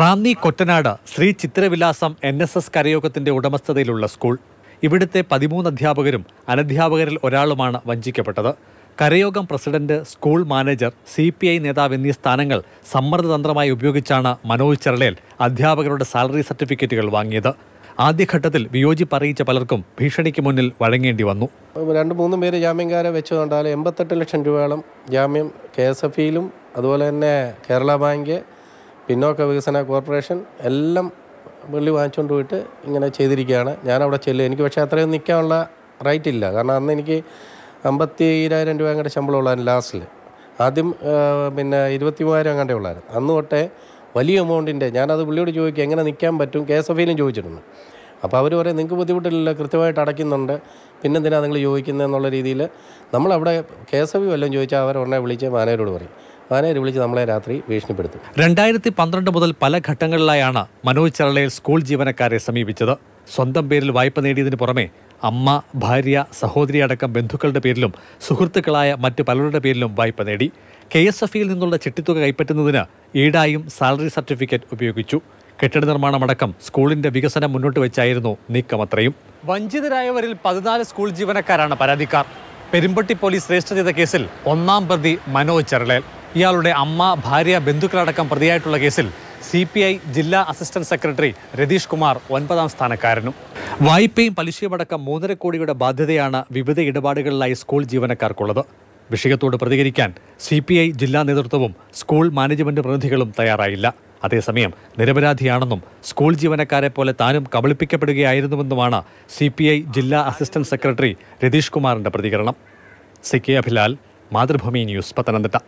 Ranni Kottanad Sree Chithravilasam N S S കരയോഗത്തിന്റെ ഉടമസ്ഥതയിലുള്ള school ഇവിടുത്തെ പതിമൂന്ന് അധ്യാപകരും അനധ്യാപകരിൽ ഒരാളുമാണ് വഞ്ചിക്കപ്പെട്ടത് കരയോഗം president school manager C P I നേതാവ് എന്നീ സ്ഥാനങ്ങൾ സമ്മർദ്ദതന്ത്രമായി ഉപയോഗിച്ചാണ് മനോജ് ചെറളേൽ അധ്യാപകരുടെ സാലറി സർട്ടിഫിക്കറ്റുകൾ വാങ്ങിയത് ആദ്യഘട്ടത്തിൽ വിയോജിപ്പ് അറിയിച്ച പലർക്കും ഭീഷണിക്ക് മുന്നിൽ വഴങ്ങേണ്ടി വന്നു രണ്ട് മൂന്ന് പേര് ജാമ്യംകാരെ കണ്ടാൽ എൺപത്തെട്ട് ലക്ഷം രൂപയോളം ജാമ്യം കെ എസ് എഫ് ഇയിലും അതുപോലെ തന്നെ കേരള ബാങ്ക് പിന്നോക്ക വികസന കോർപ്പറേഷൻ എല്ലാം വെള്ളി വാങ്ങിച്ചുകൊണ്ട് പോയിട്ട് ഇങ്ങനെ ചെയ്തിരിക്കുകയാണ് ഞാനവിടെ ചെല്ലുക എനിക്ക് പക്ഷേ അത്രയും നിൽക്കാനുള്ള റൈറ്റ് ഇല്ല കാരണം അന്ന് എനിക്ക് അമ്പത്തി ഈരായിരം രൂപ അങ്ങനെ ശമ്പളം ഉള്ളായിരുന്നു ലാസ്റ്റിൽ ആദ്യം പിന്നെ ഇരുപത്തി മൂവായിരം അങ്ങനെ ഉള്ളായിരുന്നു അന്ന് തൊട്ടെ വലിയ എമൗണ്ടിൻ്റെ ഞാനത് പുള്ളിയോട് ചോദിക്കുക എങ്ങനെ നിൽക്കാൻ പറ്റും കെ എസ് എഫ് ചോദിച്ചിട്ടുണ്ട് അപ്പോൾ അവർ പറയും നിങ്ങൾക്ക് ബുദ്ധിമുട്ടില്ലല്ലോ കൃത്യമായിട്ട് അടയ്ക്കുന്നുണ്ട് പിന്നെ എന്തിനാണ് നിങ്ങൾ ചോദിക്കുന്നത് എന്നുള്ള രീതിയിൽ നമ്മളവിടെ കെ എസ് എഫ് വല്ലതും ചോദിച്ചാൽ അവർ ഉടനെ വിളിച്ച് മാനേജരോട് പറയും ആനയെ വിളിച്ച് നമ്മളെ രാത്രി ഭീഷണിപ്പെടുത്തും രണ്ടായിരത്തി പന്ത്രണ്ട് മുതൽ പല ഘട്ടങ്ങളിലായാണ് മനോജ് ചരളയിൽ സ്കൂൾ ജീവനക്കാരെ സമീപിച്ചത് സ്വന്തം പേരിൽ വായ്പ നേടിയതിന് പുറമെ അമ്മ ഭാര്യ സഹോദരി അടക്കം ബന്ധുക്കളുടെ പേരിലും സുഹൃത്തുക്കളായ മറ്റ് പലരുടെ പേരിലും വായ്പ നേടി കെ എസ് എഫ് ഇയിൽ നിന്നുള്ള ചിട്ടിത്തുക കൈപ്പറ്റുന്നതിന് ഈടായും സാലറി സർട്ടിഫിക്കറ്റ് ഉപയോഗിച്ചു കെട്ടിട നിർമ്മാണമടക്കം സ്കൂളിന്റെ വികസനം മുന്നോട്ട് വെച്ചായിരുന്നു നീക്കമത്രയും വഞ്ചിതരായവരിൽ പതിനാല് സ്കൂൾ ജീവനക്കാരാണ് പരാതിക്കാർ പെരുമ്പട്ടി പോലീസ് രജിസ്റ്റർ ചെയ്ത കേസിൽ ഒന്നാം പ്രതി മനോജ് ചരളേൽ ഇയാളുടെ അമ്മ ഭാര്യ ബന്ധുക്കളടക്കം പ്രതിയായിട്ടുള്ള കേസിൽ സി പി ഐ ജില്ലാ അസിസ്റ്റന്റ് സെക്രട്ടറി രതീഷ് കുമാർ ഒൻപതാം സ്ഥാനക്കാരനും വായ്പയും പലിശയുമടക്കം മൂന്നര കോടിയുടെ ബാധ്യതയാണ് വിവിധ ഇടപാടുകളിലായി സ്കൂൾ ജീവനക്കാർക്കുള്ളത് വിഷയത്തോട് പ്രതികരിക്കാൻ സി പി ഐ ജില്ലാ നേതൃത്വവും സ്കൂൾ മാനേജ്മെന്റ് പ്രതിനിധികളും തയ്യാറായില്ല അതേസമയം നിരപരാധിയാണെന്നും സ്കൂൾ ജീവനക്കാരെ പോലെ താനും കബളിപ്പിക്കപ്പെടുകയായിരുന്നുവെന്നുമാണ് സി പി ഐ ജില്ലാ അസിസ്റ്റന്റ് സെക്രട്ടറി രതീഷ് കുമാറിന്റെ പ്രതികരണം C K Abhilal Mathrubhumi news Pathanamthitta